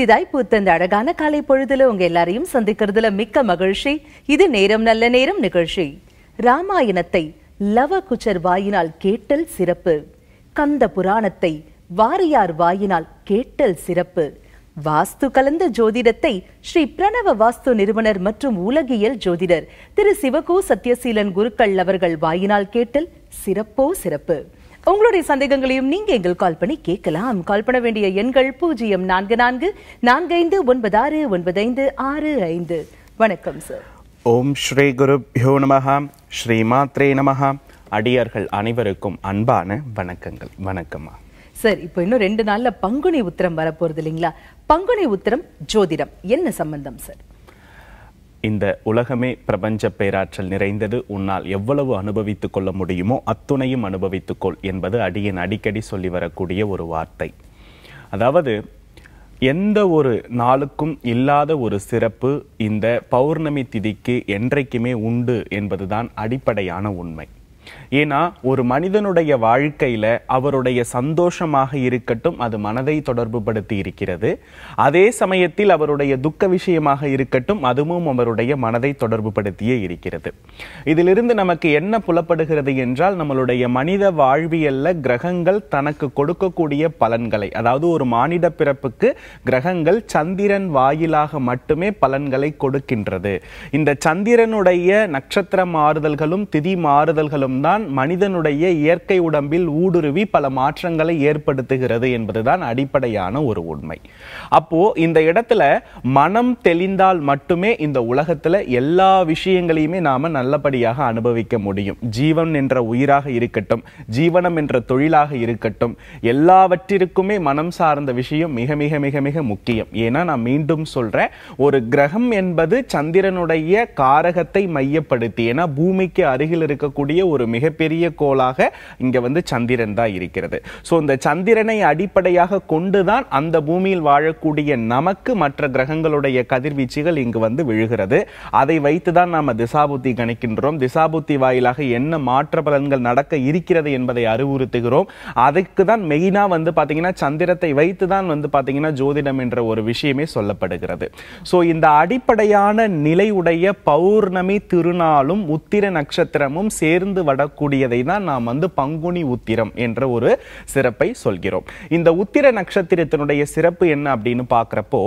புதிதாய் பூத்த இந்த அழகான காலை பொழுதுல உங்க எல்லாரையும் சந்திக்கிறதுல மிக்க மகிழ்ச்சி இது நேரம் நல்ல நேரம் நிகழ்ச்சி ராமாயணத்தை லவ குச்சர் வாயினால் கேட்டல் சிறப்பு கந்த புராணத்தை வாரியார் வாயினால் கேட்டல் சிறப்பு வாஸ்து கலந்த ஜோதிடத்தை ஸ்ரீ பிரணவ வாஸ்து நிறுவனர் மற்றும் உலகியல் ஜோதிடர் திரு சிவகோ சத்யசீலன் குருக்கள் அவர்கள் வாயினால் கேட்டல் சிறப்போ சிறப்பு உங்களுடைய சந்தேகங்களையும் நீங்க எங்கள் கால் பண்ணி கேட்கலாம் கால் பண்ண வேண்டிய எண்கள் பூஜ்ஜியம் நான்கு நான்கு நான்கு ஒன்பதாறு ஒன்பது ஆறு ஐந்து வணக்கம் சார் ஓம் ஸ்ரீ குரு குருப்யோ நமஹா மாத்ரே நமஹா அடியார்கள் அனைவருக்கும் அன்பான வணக்கங்கள் வணக்கம்மா சார் இப்போ இன்னும் ரெண்டு நாளில் பங்குனி உத்திரம் வரப்போறது இல்லைங்களா பங்குனி உத்திரம் ஜோதிடம் என்ன சம்பந்தம் சார் இந்த உலகமே பிரபஞ்ச பேராற்றல் நிறைந்தது உன்னால் எவ்வளவு அனுபவித்துக் கொள்ள முடியுமோ அத்துணையும் அனுபவித்துக்கொள் என்பது அடியின் அடிக்கடி சொல்லி வரக்கூடிய ஒரு வார்த்தை அதாவது எந்த ஒரு நாளுக்கும் இல்லாத ஒரு சிறப்பு இந்த பௌர்ணமி திதிக்கு என்றைக்குமே உண்டு என்பதுதான் அடிப்படையான உண்மை ஏன்னா ஒரு மனிதனுடைய வாழ்க்கையில அவருடைய சந்தோஷமாக இருக்கட்டும் அது மனதை தொடர்பு படுத்தி இருக்கிறது அதே சமயத்தில் அவருடைய துக்க விஷயமாக இருக்கட்டும் அதுவும் அவருடைய மனதை தொடர்பு படுத்தியே இருக்கிறது இதிலிருந்து நமக்கு என்ன புலப்படுகிறது என்றால் நம்மளுடைய மனித வாழ்வியல்ல கிரகங்கள் தனக்கு கொடுக்கக்கூடிய பலன்களை அதாவது ஒரு மானிட பிறப்புக்கு கிரகங்கள் சந்திரன் வாயிலாக மட்டுமே பலன்களை கொடுக்கின்றது இந்த சந்திரனுடைய நட்சத்திர மாறுதல்களும் திதி மாறுதல்களும் தான் தான் மனிதனுடைய இயற்கை உடம்பில் ஊடுருவி பல மாற்றங்களை ஏற்படுத்துகிறது என்பதுதான் அடிப்படையான ஒரு உண்மை அப்போ இந்த இடத்துல மனம் தெளிந்தால் மட்டுமே இந்த உலகத்துல எல்லா விஷயங்களையுமே நாம நல்லபடியாக அனுபவிக்க முடியும் ஜீவன் என்ற உயிராக இருக்கட்டும் ஜீவனம் என்ற தொழிலாக இருக்கட்டும் எல்லாவற்றிற்குமே மனம் சார்ந்த விஷயம் மிக மிக மிக மிக முக்கியம் ஏன்னா நான் மீண்டும் சொல்றேன் ஒரு கிரகம் என்பது சந்திரனுடைய காரகத்தை மையப்படுத்தி ஏன்னா பூமிக்கு அருகில் இருக்கக்கூடிய ஒரு மிக மிகப்பெரிய கோளாக இங்க வந்து சந்திரன் தான் இருக்கிறது ஸோ இந்த சந்திரனை அடிப்படையாக கொண்டு தான் அந்த பூமியில் வாழக்கூடிய நமக்கு மற்ற கிரகங்களுடைய கதிர்வீச்சுகள் இங்கு வந்து விழுகிறது அதை வைத்து தான் நாம் திசாபுத்தி கணிக்கின்றோம் திசாபுத்தி வாயிலாக என்ன மாற்ற பலன்கள் நடக்க இருக்கிறது என்பதை அறிவுறுத்துகிறோம் அதுக்கு தான் மெயினாக வந்து பார்த்தீங்கன்னா சந்திரத்தை வைத்து தான் வந்து பார்த்தீங்கன்னா ஜோதிடம் என்ற ஒரு விஷயமே சொல்லப்படுகிறது ஸோ இந்த அடிப்படையான நிலையுடைய பௌர்ணமி திருநாளும் உத்திர நட்சத்திரமும் சேர்ந்து வடக்கு கூடியதை தான் நாம் வந்து பங்குனி உத்திரம் என்ற ஒரு சிறப்பை சொல்கிறோம் இந்த உத்திர நட்சத்திரத்தினுடைய சிறப்பு என்ன அப்படின்னு பார்க்குறப்போ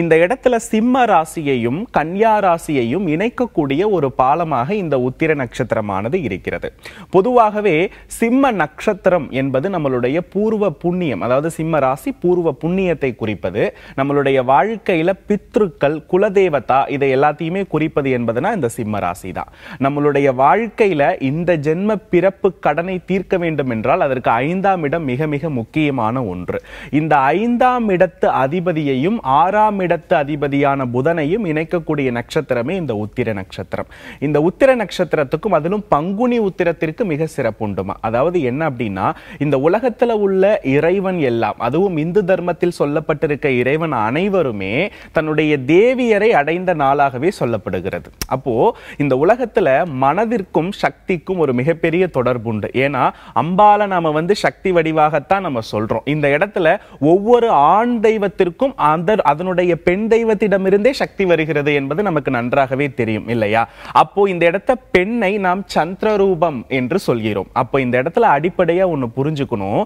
இந்த இடத்துல சிம்ம ராசியையும் கன்யா ராசியையும் இணைக்கக்கூடிய ஒரு பாலமாக இந்த உத்திர நட்சத்திரமானது இருக்கிறது பொதுவாகவே சிம்ம நட்சத்திரம் என்பது நம்மளுடைய பூர்வ புண்ணியம் அதாவது சிம்ம ராசி பூர்வ புண்ணியத்தை குறிப்பது நம்மளுடைய வாழ்க்கையில பித்ருக்கள் குலதேவதா இதை எல்லாத்தையுமே குறிப்பது என்பதுனா இந்த சிம்ம ராசி தான் நம்மளுடைய வாழ்க்கையில இந்த ஜென்ம பிறப்பு கடனை தீர்க்க வேண்டும் என்றால் அதற்கு ஐந்தாம் இடம் மிக மிக முக்கியமான ஒன்று இந்த ஐந்தாம் இடத்து அதிபதியையும் ஆறாம் இடத்து அதிபதியான புதனையும் இணைக்கக்கூடிய நட்சத்திரமே இந்த உத்திர நட்சத்திரம் இந்த உத்திர நட்சத்திரத்துக்கும் அதிலும் பங்குனி உத்திரத்திற்கு மிக சிறப்புண்டுமா அதாவது என்ன அப்படின்னா இந்த உலகத்தில் உள்ள இறைவன் எல்லாம் அதுவும் இந்து தர்மத்தில் சொல்லப்பட்டிருக்க இறைவன் அனைவருமே தன்னுடைய தேவியரை அடைந்த நாளாகவே சொல்லப்படுகிறது அப்போ இந்த உலகத்தில் மனதிற்கும் சக்திக்கும் ஒரு மிக மிகப்பெரிய தொடர்பு உண்டு ஏன்னா அம்பால நாம வந்து சக்தி வடிவாகத்தான் நம்ம சொல்றோம் இந்த இடத்துல ஒவ்வொரு ஆண் தெய்வத்திற்கும் அந்த அதனுடைய பெண் தெய்வத்திடமிருந்தே சக்தி வருகிறது என்பது நமக்கு நன்றாகவே தெரியும் இல்லையா அப்போ இந்த இடத்த பெண்ணை நாம் சந்திர ரூபம் என்று சொல்கிறோம் அப்போ இந்த இடத்துல அடிப்படையா ஒன்னு புரிஞ்சுக்கணும்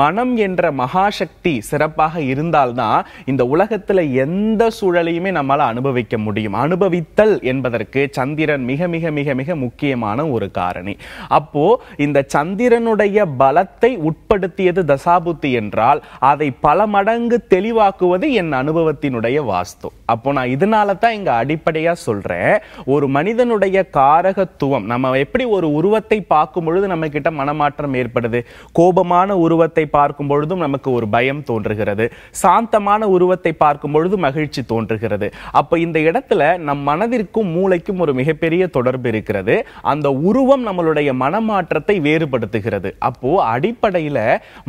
மனம் என்ற மகாசக்தி சிறப்பாக இருந்தால்தான் இந்த உலகத்துல எந்த சூழலையுமே நம்மளால அனுபவிக்க முடியும் அனுபவித்தல் என்பதற்கு சந்திரன் மிக மிக மிக மிக முக்கியமான ஒரு காரணி அப்போ இந்த சந்திரனுடைய பலத்தை உட்படுத்தியது தசாபுத்தி என்றால் அதை பல மடங்கு தெளிவாக்குவது என் அனுபவத்தினுடைய வாஸ்து அப்போ நான் இதனால தான் இங்க அடிப்படையா சொல்றேன் ஒரு மனிதனுடைய காரகத்துவம் நம்ம எப்படி ஒரு உருவத்தை பார்க்கும் பொழுது நம்ம கிட்ட மனமாற்றம் ஏற்படுது கோபமான உருவத்தை பார்க்கும் பொழுதும் நமக்கு ஒரு பயம் தோன்றுகிறது சாந்தமான உருவத்தை பார்க்கும் பொழுது மகிழ்ச்சி தோன்றுகிறது அப்ப இந்த இடத்துல நம் மனதிற்கும் மூளைக்கும் ஒரு மிகப்பெரிய தொடர்பு இருக்கிறது அந்த உருவம் நம்மளுடைய மனமாற்றத்தை வேறுபடுத்துகிறது அப்போ அடிப்படையில்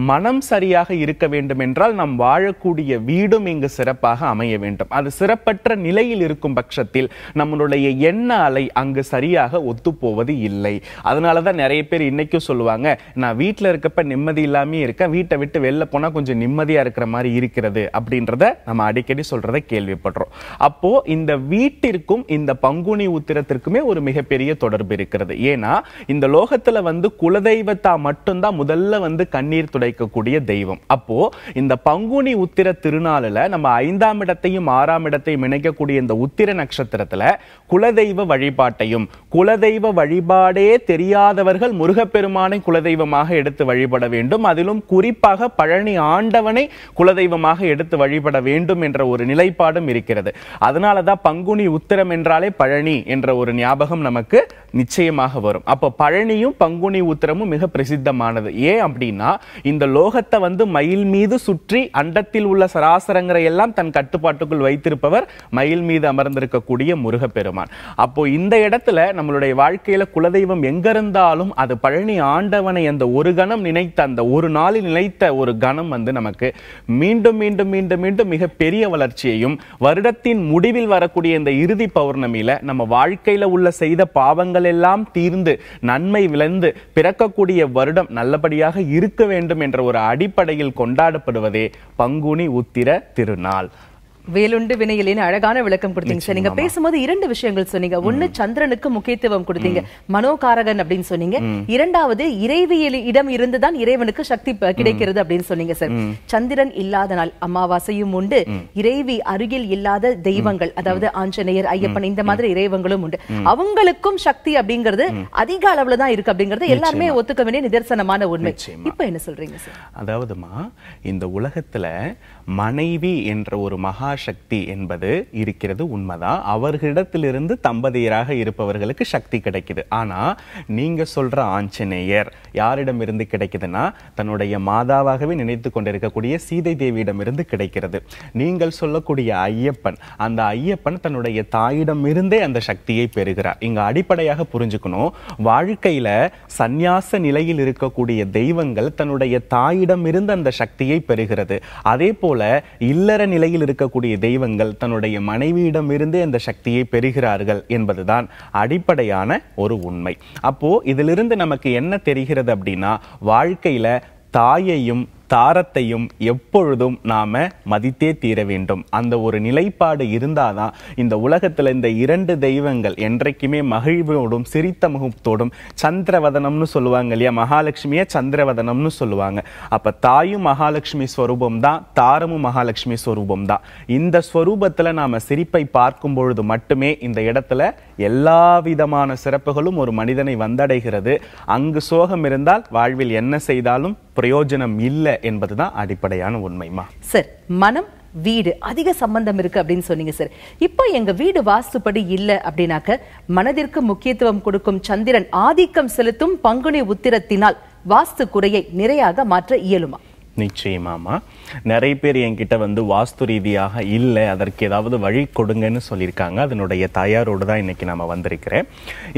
மனம் சரியாக இருக்க வேண்டும் என்றால் நாம் வாழக்கூடிய வீடும் இங்கு சிறப்பாக அமைய வேண்டும் அது சிறப்பற்ற நிலையில் இருக்கும் பட்சத்தில் நம்மளுடைய எண்ண அலை அங்கு சரியாக ஒத்துப்போவது இல்லை அதனால தான் நிறைய பேர் இன்னைக்கும் சொல்லுவாங்க நான் வீட்டில் இருக்கப்ப நிம்மதி இல்லாமே இருக்கேன் வீட்டை விட்டு வெளில போனால் கொஞ்சம் நிம்மதியாக இருக்கிற மாதிரி இருக்கிறது அப்படின்றத நம்ம அடிக்கடி சொல்றதை கேள்விப்படுறோம் அப்போ இந்த வீட்டிற்கும் இந்த பங்குனி உத்திரத்திற்குமே ஒரு மிகப்பெரிய தொடர்பு இருக்கிறது ஏன்னா இந்த லோகத்துல வந்து குலதெய்வத்தா மட்டும்தான் முதல்ல வந்து கண்ணீர் துடைக்கக்கூடிய தெய்வம் அப்போ இந்த பங்குனி உத்திர திருநாளில் நம்ம ஐந்தாம் இடத்தையும் ஆறாம் இடத்தையும் இணைக்கக்கூடிய இந்த உத்திர நட்சத்திரத்துல குலதெய்வ வழிபாட்டையும் குலதெய்வ வழிபாடே தெரியாதவர்கள் முருகப்பெருமானை குலதெய்வமாக எடுத்து வழிபட வேண்டும் அதிலும் குறிப்பாக பழனி ஆண்டவனை குலதெய்வமாக எடுத்து வழிபட வேண்டும் என்ற ஒரு நிலைப்பாடும் இருக்கிறது அதனால தான் பங்குனி உத்திரம் என்றாலே பழனி என்ற ஒரு ஞாபகம் நமக்கு நிச்சயமாக வரும் அப்போ பழனியும் பங்குனி உத்திரமும் மிக பிரசித்தமானது ஏன் அப்படின்னா இந்த லோகத்தை வந்து மயில் மீது சுற்றி அண்டத்தில் உள்ள சராசரங்களை எல்லாம் தன் கட்டுப்பாட்டுக்குள் வைத்திருப்பவர் மயில் மீது அமர்ந்திருக்கக்கூடிய முருகப்பெருமான் பெருமான் அப்போ இந்த இடத்துல நம்மளுடைய வாழ்க்கையில குலதெய்வம் எங்க இருந்தாலும் அது பழனி ஆண்டவனை அந்த ஒரு கணம் நினைத்த அந்த ஒரு நாளில் நினைத்த ஒரு கணம் வந்து நமக்கு மீண்டும் மீண்டும் மீண்டும் மீண்டும் மிக பெரிய வளர்ச்சியையும் வருடத்தின் முடிவில் வரக்கூடிய இந்த இறுதி பௌர்ணமியில நம்ம வாழ்க்கையில உள்ள செய்த பாவங்கள் எல்லாம் தீர்ந்து நன்மை விளைந்து பிறக்கக்கூடிய வருடம் நல்லபடியாக இருக்க வேண்டும் என்ற ஒரு அடிப்படையில் கொண்டாடப்படுவதே பங்குனி உத்திர திருநாள் வேலுண்டு வினையிலேன்னு அழகான விளக்கம் கொடுத்தீங்க சார் நீங்க பேசும்போது இரண்டு விஷயங்கள் சொன்னீங்க ஒன்னு சந்திரனுக்கு முக்கியத்துவம் கொடுத்தீங்க மனோகாரகன் அப்படின்னு சொன்னீங்க இரண்டாவது இறைவியல் இடம் இருந்துதான் இறைவனுக்கு சக்தி கிடைக்கிறது அப்படின்னு சொன்னீங்க சார் சந்திரன் இல்லாத நாள் அமாவாசையும் உண்டு இறைவி அருகில் இல்லாத தெய்வங்கள் அதாவது ஆஞ்சநேயர் ஐயப்பன் இந்த மாதிரி இறைவங்களும் உண்டு அவங்களுக்கும் சக்தி அப்படிங்கிறது அதிக அளவுல தான் இருக்கு அப்படிங்கறது எல்லாருமே ஒத்துக்க வேண்டிய நிதர்சனமான உண்மை இப்ப என்ன சொல்றீங்க சார் அதாவதுமா இந்த உலகத்துல மனைவி என்ற ஒரு மகா சக்தி என்பது இருக்கிறது உண்மைதான் அவர்களிடத்திலிருந்து தம்பதியராக இருப்பவர்களுக்கு சக்தி கிடைக்குது ஆனால் நீங்கள் சொல்கிற ஆஞ்சநேயர் யாரிடமிருந்து கிடைக்குதுன்னா தன்னுடைய மாதாவாகவே நினைத்து கொண்டிருக்கக்கூடிய சீதை தேவியிடமிருந்து கிடைக்கிறது நீங்கள் சொல்லக்கூடிய ஐயப்பன் அந்த ஐயப்பன் தன்னுடைய தாயிடமிருந்தே அந்த சக்தியை பெறுகிறார் இங்கே அடிப்படையாக புரிஞ்சுக்கணும் வாழ்க்கையில் சந்நியாச நிலையில் இருக்கக்கூடிய தெய்வங்கள் தன்னுடைய தாயிடமிருந்து அந்த சக்தியை பெறுகிறது அதே போல இல்லற நிலையில் இருக்கக்கூடிய இருக்கக்கூடிய தெய்வங்கள் தன்னுடைய மனைவியிடம் இருந்தே இந்த சக்தியை பெறுகிறார்கள் என்பதுதான் அடிப்படையான ஒரு உண்மை அப்போ இதிலிருந்து நமக்கு என்ன தெரிகிறது அப்படின்னா வாழ்க்கையில தாயையும் தாரத்தையும் எப்பொழுதும் நாம் மதித்தே தீர வேண்டும் அந்த ஒரு நிலைப்பாடு இருந்தால் தான் இந்த உலகத்தில் இந்த இரண்டு தெய்வங்கள் என்றைக்குமே மகிழ்வோடும் சிரித்த முகத்தோடும் சந்திரவதனம்னு சொல்லுவாங்க இல்லையா மகாலட்சுமிய சந்திரவதனம்னு சொல்லுவாங்க அப்போ தாயும் மகாலட்சுமி ஸ்வரூபம் தான் தாரமும் மகாலட்சுமி ஸ்வரூபம் தான் இந்த ஸ்வரூபத்தில் நாம் சிரிப்பை பார்க்கும் பொழுது மட்டுமே இந்த இடத்துல எல்லா விதமான சிறப்புகளும் ஒரு மனிதனை வந்தடைகிறது அங்கு சோகம் இருந்தால் வாழ்வில் என்ன செய்தாலும் பிரயோஜனம் இல்லை என்பதுதான் அடிப்படையான உண்மைமா சார் மனம் வீடு அதிக சம்பந்தம் இருக்கு அப்படின்னு சொன்னீங்க சார் இப்போ எங்க வீடு வாஸ்துப்படி இல்லை அப்படின்னாக்க மனதிற்கு முக்கியத்துவம் கொடுக்கும் சந்திரன் ஆதிக்கம் செலுத்தும் பங்குனி உத்திரத்தினால் வாஸ்து குறையை நிறையாக மாற்ற இயலுமா நிச்சயமாமா நிறைய பேர் என்கிட்ட வந்து வாஸ்து ரீதியாக இல்லை அதற்கு ஏதாவது வழி கொடுங்கன்னு சொல்லியிருக்காங்க அதனுடைய தயாரோடு தான் இன்னைக்கு நம்ம வந்திருக்கிறேன்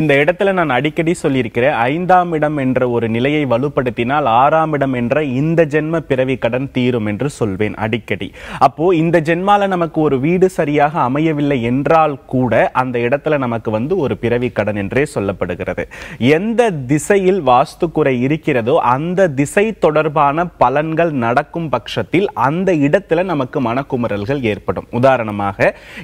இந்த இடத்துல நான் அடிக்கடி சொல்லியிருக்கிறேன் ஐந்தாம் இடம் என்ற ஒரு நிலையை வலுப்படுத்தினால் ஆறாம் இடம் என்ற இந்த ஜென்ம பிறவி கடன் தீரும் என்று சொல்வேன் அடிக்கடி அப்போ இந்த ஜென்மால நமக்கு ஒரு வீடு சரியாக அமையவில்லை என்றால் கூட அந்த இடத்துல நமக்கு வந்து ஒரு பிறவி கடன் என்றே சொல்லப்படுகிறது எந்த திசையில் வாஸ்து குறை இருக்கிறதோ அந்த திசை தொடர்பான பலன்கள் விஷயங்கள் நடக்கும் பட்சத்தில் அந்த இடத்துல நமக்கு மனக்குமரல்கள் ஏற்படும் உதாரணமாக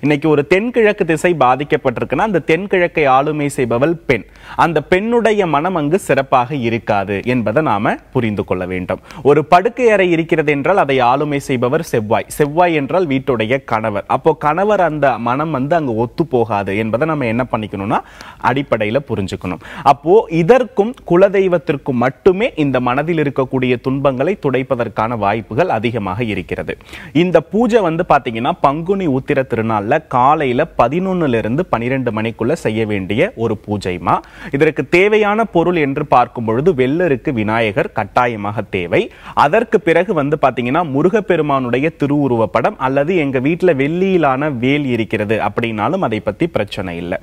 இன்னைக்கு ஒரு தென்கிழக்கு திசை பாதிக்கப்பட்டிருக்குன்னா அந்த தென்கிழக்கை ஆளுமை செய்பவள் பெண் அந்த பெண்ணுடைய மனம் அங்கு சிறப்பாக இருக்காது என்பதை நாம புரிந்து கொள்ள வேண்டும் ஒரு படுக்கை அறை இருக்கிறது என்றால் அதை ஆளுமை செய்பவர் செவ்வாய் செவ்வாய் என்றால் வீட்டுடைய கணவர் அப்போ கணவர் அந்த மனம் வந்து அங்கு ஒத்து போகாது என்பதை நம்ம என்ன பண்ணிக்கணும்னா அடிப்படையில் புரிஞ்சுக்கணும் அப்போ இதற்கும் குலதெய்வத்திற்கும் மட்டுமே இந்த மனதில் இருக்கக்கூடிய துன்பங்களை துடைப்பதற்கு வருவதற்கான வாய்ப்புகள் அதிகமாக இருக்கிறது இந்த பூஜை வந்து பார்த்தீங்கன்னா பங்குனி உத்திர திருநாளில் காலையில் பதினொன்னுலேருந்து பன்னிரெண்டு மணிக்குள்ளே செய்ய வேண்டிய ஒரு பூஜைமா இதற்கு தேவையான பொருள் என்று பார்க்கும் பொழுது வெள்ளருக்கு விநாயகர் கட்டாயமாக தேவை அதற்கு பிறகு வந்து பார்த்தீங்கன்னா முருகப்பெருமானுடைய திருவுருவ படம் அல்லது எங்கள் வீட்டில் வெள்ளியிலான வேல் இருக்கிறது அப்படின்னாலும் அதை பற்றி பிரச்சனை இல்லை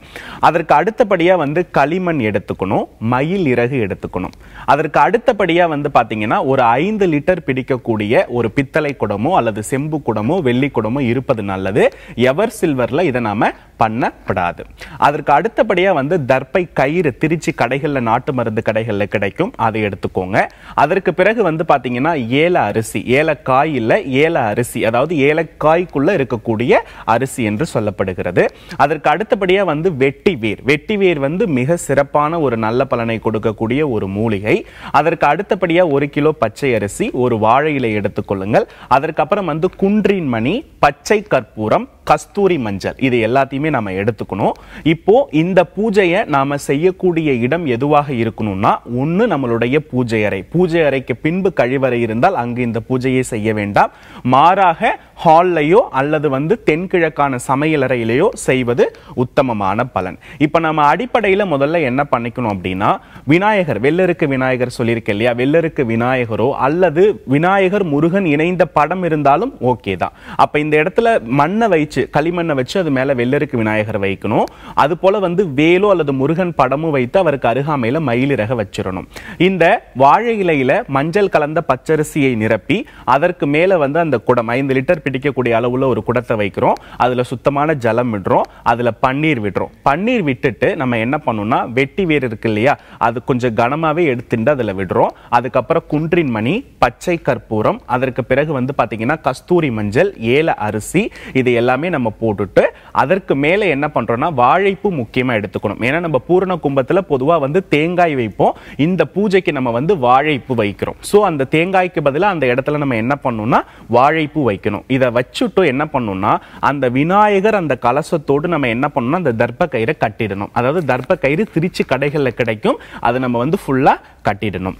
அதற்கு அடுத்தபடியாக வந்து களிமண் எடுத்துக்கணும் மயில் இறகு எடுத்துக்கணும் அதற்கு அடுத்தபடியாக வந்து பார்த்தீங்கன்னா ஒரு ஐந்து லிட்டர் பிடிக்கக்கூடிய ஒரு பித்தளை குடமோ அல்லது செம்பு குடமோ வெள்ளி குடமோ இருப்பது நல்லது எவர் சில்வரில் இதை நாம் பண்ணப்படாது அதற்கு அடுத்தபடியாக வந்து தர்ப்பை கயிறு திருச்சி கடைகளில் நாட்டு மருந்து கடைகளில் கிடைக்கும் அதை எடுத்துக்கோங்க அதற்கு பிறகு வந்து பார்த்தீங்கன்னா ஏல அரிசி ஏலக்காய் இல்லை ஏல அரிசி அதாவது ஏலக்காய்க்குள்ளே இருக்கக்கூடிய அரிசி என்று சொல்லப்படுகிறது அதற்கு அடுத்தபடியாக வந்து வெட்டி வேர் வெட்டி வேர் வந்து மிக சிறப்பான ஒரு நல்ல பலனை கொடுக்கக்கூடிய ஒரு மூலிகை அதற்கு அடுத்தபடியாக ஒரு கிலோ பச்சை அரிசி ஒரு வாழை எடுத்துக்கொள்ளுங்கள் அதற்கப்புறம் வந்து குன்றின் மணி பச்சை கற்பூரம் கஸ்தூரி மஞ்சள் இது எல்லாத்தையுமே நம்ம எடுத்துக்கணும் இப்போ இந்த பூஜையை நாம செய்யக்கூடிய இடம் எதுவாக இருக்கணும்னா ஒன்று நம்மளுடைய பூஜை அறை பூஜை அறைக்கு பின்பு கழிவறை இருந்தால் அங்கு இந்த பூஜையை செய்ய வேண்டாம் மாறாக ஹால்லையோ அல்லது வந்து தென்கிழக்கான சமையலறையிலையோ செய்வது உத்தமமான பலன் இப்போ நம்ம அடிப்படையில் முதல்ல என்ன பண்ணிக்கணும் அப்படின்னா விநாயகர் வெள்ளருக்கு விநாயகர் சொல்லியிருக்கேன் இல்லையா வெள்ளருக்கு விநாயகரோ அல்லது விநாயகர் முருகன் இணைந்த படம் இருந்தாலும் ஓகே தான் அப்போ இந்த இடத்துல மண்ணை வச்சு களிமண்ணை வச்சு அது மேலே வெள்ளருக்கு விநாயகர் வைக்கணும் அது போல வந்து வேலோ அல்லது முருகன் படமும் வைத்து அவருக்கு அருகாமையில் மயிலிறக வச்சிடணும் இந்த வாழை இலையில மஞ்சள் கலந்த பச்சரிசியை நிரப்பி அதற்கு மேலே வந்து அந்த குடம் ஐந்து லிட்டர் பிடிக்கக்கூடிய அளவில் ஒரு குடத்தை வைக்கிறோம் அதில் சுத்தமான ஜலம் விடுறோம் அதில் பன்னீர் விடுறோம் பன்னீர் விட்டுட்டு நம்ம என்ன பண்ணோம்னா வெட்டி வேர் இருக்கு இல்லையா அது கொஞ்சம் கனமாகவே எடுத்துட்டு அதில் விடுறோம் அதுக்கப்புறம் குன்றின் மணி பச்சை கற்பூரம் அதற்கு பிறகு வந்து பார்த்தீங்கன்னா கஸ்தூரி மஞ்சள் ஏல அரிசி இது எல்லாமே நம்ம போட்டுட்டு அதற்கு மேலே என்ன பண்ணுறோம்னா வாழைப்பூ முக்கியமாக எடுத்துக்கணும் ஏன்னா நம்ம பூரண கும்பத்தில் பொதுவாக வந்து தேங்காய் வைப்போம் இந்த பூஜைக்கு நம்ம வந்து வாழைப்பூ வைக்கிறோம் ஸோ அந்த தேங்காய்க்கு பதிலாக அந்த இடத்துல நம்ம என்ன பண்ணோம்னா வாழைப்பூ வைக்கணும் இதை வச்சுட்டு என்ன பண்ணணும்னா அந்த விநாயகர் அந்த கலசத்தோடு நம்ம என்ன பண்ணணும் அந்த தர்ப்ப கயிறை கட்டிடணும் அதாவது தர்ப்ப கயிறு திருச்சி கடைகளில் கிடைக்கும் அதை நம்ம வந்து ஃபுல்லாக கட்டிடணும்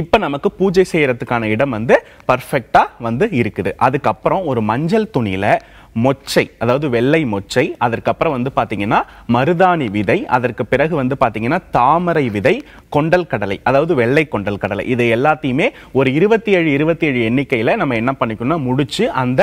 இப்போ நமக்கு பூஜை செய்கிறதுக்கான இடம் வந்து பர்ஃபெக்டாக வந்து இருக்குது அதுக்கப்புறம் ஒரு மஞ்சள் துணியில் மொச்சை அதாவது வெள்ளை மொச்சை அதற்கப்புறம் வந்து பார்த்தீங்கன்னா மருதாணி விதை அதற்கு பிறகு வந்து பார்த்தீங்கன்னா தாமரை விதை கொண்டல் கடலை அதாவது வெள்ளை கொண்டல் கடலை இது எல்லாத்தையுமே ஒரு இருபத்தி ஏழு இருபத்தி ஏழு எண்ணிக்கையில் நம்ம என்ன பண்ணிக்கணும்னா முடிச்சு அந்த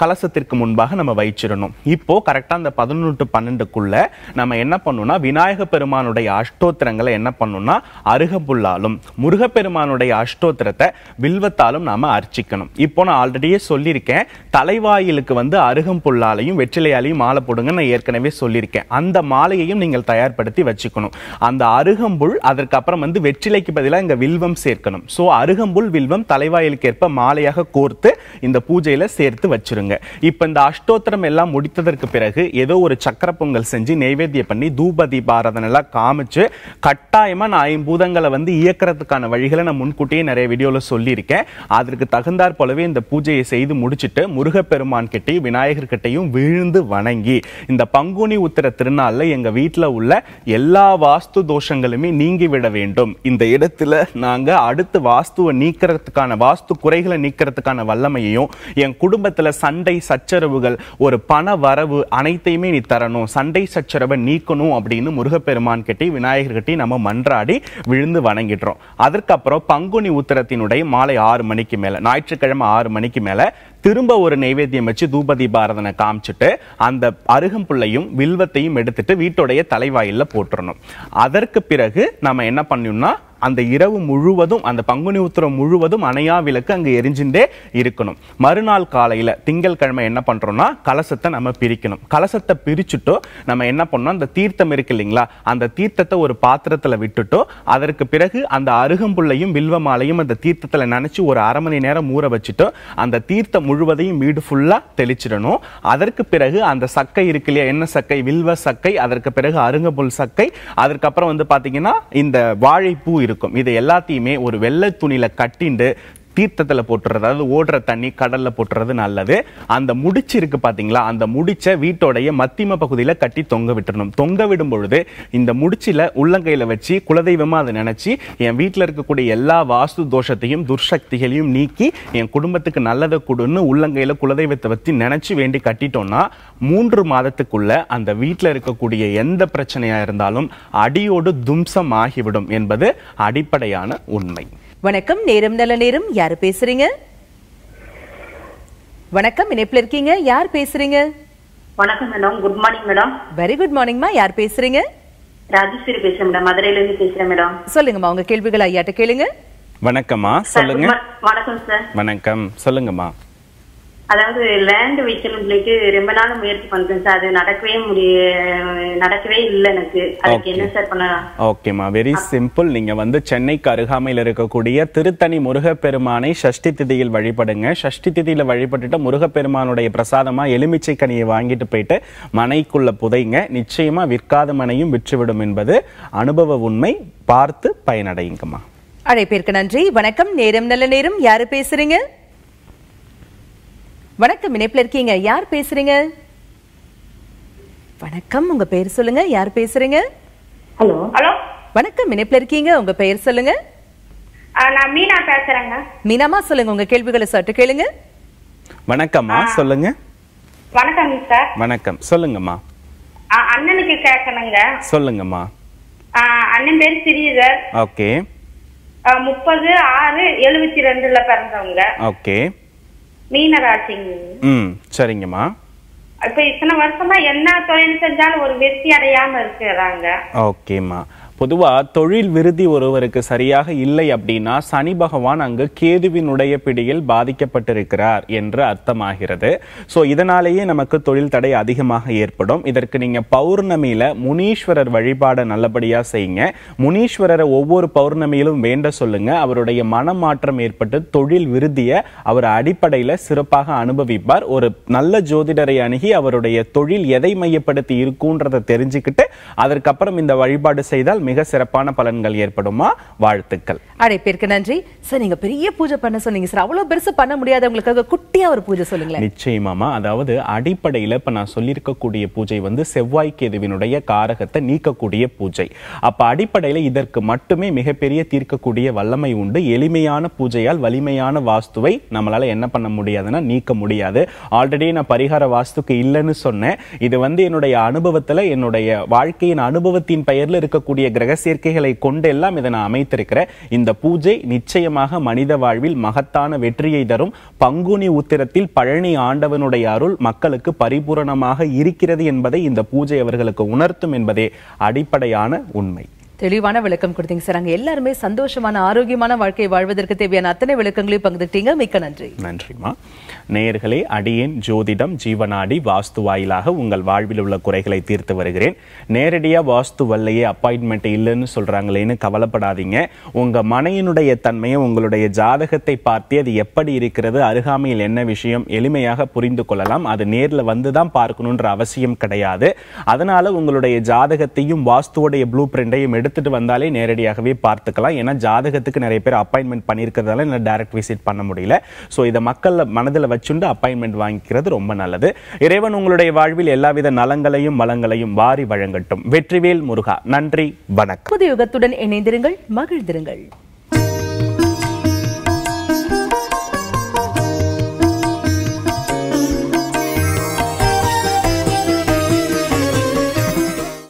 கலசத்திற்கு முன்பாக நம்ம வைச்சிடணும் இப்போ கரெக்டாக அந்த பதினொன்று பன்னெண்டுக்குள்ள நம்ம என்ன பண்ணணும்னா விநாயக பெருமானுடைய அஷ்டோத்திரங்களை என்ன பண்ணணும்னா அருகம்புல்லாலும் முருகப்பெருமானுடைய அஷ்டோத்திரத்தை வில்வத்தாலும் நாம அர்ச்சிக்கணும் இப்போ நான் ஆல்ரெடியே சொல்லியிருக்கேன் தலைவாயிலுக்கு வந்து அருகம்புல்லாலையும் வெற்றிலையாலையும் மாலை போடுங்க நான் ஏற்கனவே சொல்லியிருக்கேன் அந்த மாலையையும் நீங்கள் தயார்படுத்தி வச்சுக்கணும் அந்த அருகம்புல் அதற்கு அப்புறம் வந்து வெற்றிலைக்கு பதிலாக இங்கே வில்வம் சேர்க்கணும் ஸோ அருகம்புல் வில்வம் தலைவாயிலுக்கு ஏற்ப மாலையாக கோர்த்து இந்த பூஜையில் சேர்த்து வச்சிருங்க இப்போ இந்த அஷ்டோத்திரம் எல்லாம் முடித்ததற்கு பிறகு ஏதோ ஒரு சக்கர பொங்கல் செஞ்சு நெய்வேத்தியம் பண்ணி தூப தீபாராதனெல்லாம் காமிச்சு கட்டாயமாக நான் ஐம்பூதங்களை வந்து இயக்கிறதுக்கான வழிகளை நான் முன்கூட்டியே நிறைய வீடியோவில் சொல்லியிருக்கேன் அதற்கு தகுந்தாற் போலவே இந்த பூஜையை செய்து முடிச்சுட்டு முருகப்பெருமான் கிட்டையும் விநாயகர்கிட்டையும் விழுந்து வணங்கி இந்த பங்குனி உத்திர திருநாளில் எங்கள் வீட்டில் உள்ள எல்லா வாஸ்து தோஷங்களுமே நீங்கி சென்றுவிட வேண்டும் இந்த இடத்துல நாங்கள் அடுத்து வாஸ்துவை நீக்கிறதுக்கான வாஸ்து குறைகளை நீக்கிறதுக்கான வல்லமையையும் என் குடும்பத்தில் சண்டை சச்சரவுகள் ஒரு பண வரவு அனைத்தையுமே நீ தரணும் சண்டை சச்சரவை நீக்கணும் அப்படின்னு முருகப்பெருமான் கட்டி விநாயகர் கட்டி நம்ம மன்றாடி விழுந்து வணங்கிடுறோம் அதற்கப்புறம் பங்குனி உத்தரத்தினுடைய மாலை ஆறு மணிக்கு மேலே ஞாயிற்றுக்கிழமை ஆறு மணிக்கு மேலே திரும்ப ஒரு நைவேத்தியம் வச்சு தூபதி பாரதனை காமிச்சிட்டு அந்த அருகம்புள்ளையும் வில்வத்தையும் எடுத்துட்டு வீட்டுடைய தலைவாயில போட்டுறணும் அதற்கு பிறகு நம்ம என்ன பண்ணணும்னா அந்த இரவு முழுவதும் அந்த பங்குனி உத்திரம் முழுவதும் அணையா விளக்கு அங்கே எரிஞ்சுட்டே இருக்கணும் மறுநாள் காலையில் திங்கள் கிழமை என்ன பண்ணுறோம்னா கலசத்தை நம்ம பிரிக்கணும் கலசத்தை பிரிச்சுட்டோ நம்ம என்ன பண்ணோம் அந்த தீர்த்தம் இருக்கு இல்லைங்களா அந்த தீர்த்தத்தை ஒரு பாத்திரத்தில் விட்டுட்டோ அதற்கு பிறகு அந்த அருகம்புள்ளையும் வில்வ மாலையும் அந்த தீர்த்தத்தில் நினச்சி ஒரு அரை மணி நேரம் ஊற வச்சுட்டு அந்த தீர்த்தம் முழுவதையும் வீடு ஃபுல்லாக தெளிச்சிடணும் அதற்கு பிறகு அந்த சக்கை இருக்கு இல்லையா என்ன சக்கை வில்வ சக்கை அதற்கு பிறகு அருங்கம்புல் சக்கை அதற்கப்புறம் வந்து பார்த்தீங்கன்னா இந்த வாழைப்பூ இருக்கும் இது எல்லாத்தையுமே ஒரு வெள்ளை துணியில் கட்டிண்டு தீர்த்தத்தில் போட்டுறது அதாவது ஓடுற தண்ணி கடலில் போட்டுறது நல்லது அந்த முடிச்சு இருக்கு பார்த்தீங்களா அந்த முடிச்சை வீட்டோடைய மத்திம பகுதியில் கட்டி தொங்க விட்டுறணும் தொங்க விடும் பொழுது இந்த முடிச்சில் உள்ளங்கையில் வச்சு குலதெய்வமாக அதை நினச்சி என் வீட்டில் இருக்கக்கூடிய எல்லா வாஸ்து தோஷத்தையும் துர்சக்திகளையும் நீக்கி என் குடும்பத்துக்கு நல்லதை கொடுன்னு உள்ளங்கையில் குலதெய்வத்தை பற்றி நினச்சி வேண்டி கட்டிட்டோம்னா மூன்று மாதத்துக்குள்ள அந்த வீட்டில் இருக்கக்கூடிய எந்த பிரச்சனையாக இருந்தாலும் அடியோடு தும்சம் ஆகிவிடும் என்பது அடிப்படையான உண்மை வணக்கம் நேரம் நல்ல நேரம் யாரு பேசுறீங்க வணக்கம் இணைப்புல இருக்கீங்க யார் பேசுறீங்க வணக்கம் madam good morning madam very good மார்னிங்மா யார் பேசுறீங்க ராஜேஸ்வரி பேசுறேன் மேடம் மதுரையில இருந்து பேசுறேன் மேடம் சொல்லுங்கம்மா உங்க கேள்விகள் ஐயாட்ட கேளுங்க வணக்கம்மா சொல்லுங்க வணக்கம் சார் வணக்கம் சொல்லுங்கம்மா அதாவது லேண்ட் வைக்கணும்னுக்கு ரொம்ப நாள் முயற்சி பண்றேன் சார் அது நடக்கவே முடிய நடக்கவே இல்லை எனக்கு அதுக்கு என்ன சார் பண்ணலாம் ஓகேம்மா வெரி சிம்பிள் நீங்க வந்து சென்னைக்கு அருகாமையில் இருக்கக்கூடிய திருத்தணி முருகப்பெருமானை ஷஷ்டி திதியில் வழிபடுங்க ஷஷ்டி திதியில வழிபட்டுட்டு முருகப்பெருமானுடைய பிரசாதமா எலுமிச்சை கனியை வாங்கிட்டு போயிட்டு மனைக்குள்ள புதைங்க நிச்சயமா விற்காத மனையும் விற்றுவிடும் என்பது அனுபவ உண்மை பார்த்து பயனடையுங்கம்மா அழைப்பிற்கு நன்றி வணக்கம் நேரம் நல்ல நேரம் யாரு பேசுறீங்க வணக்கம் இணைப்பில் இருக்கீங்க யார் பேசுறீங்க வணக்கம் உங்க பேர் சொல்லுங்க யார் பேசுறீங்க ஹலோ ஹலோ வணக்கம் இணைப்பில் இருக்கீங்க உங்க பெயர் சொல்லுங்க நான் மீனா பேசுறேங்க மீனாமா சொல்லுங்க உங்க கேள்விகளை சற்று கேளுங்க வணக்கம்மா சொல்லுங்க வணக்கம் சார் வணக்கம் சொல்லுங்கம்மா அண்ணனுக்கு கேட்கணுங்க சொல்லுங்கம்மா அண்ணன் பேர் சிறியதர் ஓகே முப்பது ஆறு எழுபத்தி ரெண்டுல பிறந்தவங்க ஓகே மீனராசிங்க ம் சரிங்கம்மா இப்போ இத்தனை வருஷமா என்ன தொழில் செஞ்சாலும் ஒரு வெற்றி அடையாம இருக்கிறாங்க ஓகேம்மா பொதுவாக தொழில் விருதி ஒருவருக்கு சரியாக இல்லை அப்படின்னா சனி பகவான் அங்கு கேதுவினுடைய பிடியில் பாதிக்கப்பட்டிருக்கிறார் என்று அர்த்தமாகிறது ஸோ இதனாலேயே நமக்கு தொழில் தடை அதிகமாக ஏற்படும் இதற்கு நீங்கள் பௌர்ணமியில் முனீஸ்வரர் வழிபாடை நல்லபடியாக செய்யுங்க முனீஸ்வரரை ஒவ்வொரு பௌர்ணமியிலும் வேண்ட சொல்லுங்க அவருடைய மனமாற்றம் ஏற்பட்டு தொழில் விருதியை அவர் அடிப்படையில் சிறப்பாக அனுபவிப்பார் ஒரு நல்ல ஜோதிடரை அணுகி அவருடைய தொழில் எதை மையப்படுத்தி இருக்குன்றதை தெரிஞ்சுக்கிட்டு அதற்கப்புறம் இந்த வழிபாடு செய்தால் மிக சிறப்பான பலன்கள் ஏற்படுமா வாழ்த்துக்கள் பேருக்கு நன்றி சார் நீங்க பெரிய பூஜை பண்ண சொன்னீங்க சார் அவ்வளவு பெருசு பண்ண முடியாதவங்களுக்காக குட்டியா ஒரு பூஜை சொல்லுங்க நிச்சயமாமா அதாவது அடிப்படையில இப்ப நான் சொல்லியிருக்கக்கூடிய பூஜை வந்து செவ்வாய் கேதுவினுடைய காரகத்தை நீக்கக்கூடிய பூஜை அப்ப அடிப்படையில இதற்கு மட்டுமே மிகப்பெரிய தீர்க்கக்கூடிய வல்லமை உண்டு எளிமையான பூஜையால் வலிமையான வாஸ்துவை நம்மளால என்ன பண்ண முடியாதுன்னா நீக்க முடியாது ஆல்ரெடி நான் பரிகார வாஸ்துக்கு இல்லைன்னு சொன்னேன் இது வந்து என்னுடைய அனுபவத்துல என்னுடைய வாழ்க்கையின் அனுபவத்தின் பெயர்ல இருக்கக்கூடிய கிரக சேர்க்கைகளை கொண்டெல்லாம் இதை நான் அமைத்திருக்கிறேன் இந்த பூஜை நிச்சயமாக மனித வாழ்வில் மகத்தான வெற்றியை தரும் பங்குனி உத்திரத்தில் பழனி ஆண்டவனுடைய அருள் மக்களுக்கு பரிபூரணமாக இருக்கிறது என்பதை இந்த பூஜை அவர்களுக்கு உணர்த்தும் என்பதே அடிப்படையான உண்மை தெளிவான விளக்கம் கொடுத்தீங்க சார் அங்க எல்லாருமே சந்தோஷமான ஆரோக்கியமான வாழ்க்கை வாழ்வதற்கு தேவையான அத்தனை விளக்கங்களையும் பங்கு மிக்க நன்றி நன்றிமா நேயர்களே அடியேன் ஜோதிடம் ஜீவனாடி வாஸ்து வாயிலாக உங்கள் வாழ்வில் உள்ள குறைகளை தீர்த்து வருகிறேன் நேரடியாக வாஸ்து வல்லையே அப்பாயின்மெண்ட் இல்லைன்னு சொல்கிறாங்களேன்னு கவலைப்படாதீங்க உங்கள் மனையினுடைய தன்மையை உங்களுடைய ஜாதகத்தை பார்த்தே அது எப்படி இருக்கிறது அருகாமையில் என்ன விஷயம் எளிமையாக புரிந்து கொள்ளலாம் அது நேரில் வந்து தான் பார்க்கணுன்ற அவசியம் கிடையாது அதனால் உங்களுடைய ஜாதகத்தையும் வாஸ்துவோடைய ப்ளூ பிரிண்டையும் எடுத்துகிட்டு வந்தாலே நேரடியாகவே பார்த்துக்கலாம் ஏன்னா ஜாதகத்துக்கு நிறைய பேர் அப்பாயின்மெண்ட் பண்ணியிருக்கிறதால என்ன டைரக்ட் விசிட் பண்ண முடியல ஸோ இதை மக்கள் மனதில் வச்சுண்டு அப்பாயின்மெண்ட் வாங்கிக்கிறது ரொம்ப நல்லது இறைவன் உங்களுடைய வாழ்வில் எல்லாவித நலங்களையும் வளங்களையும் வாரி வழங்கட்டும் வெற்றிவேல் முருகா நன்றி வணக்கம் புது யுகத்துடன் இணைந்திருங்கள் மகிழ்ந்திருங்கள்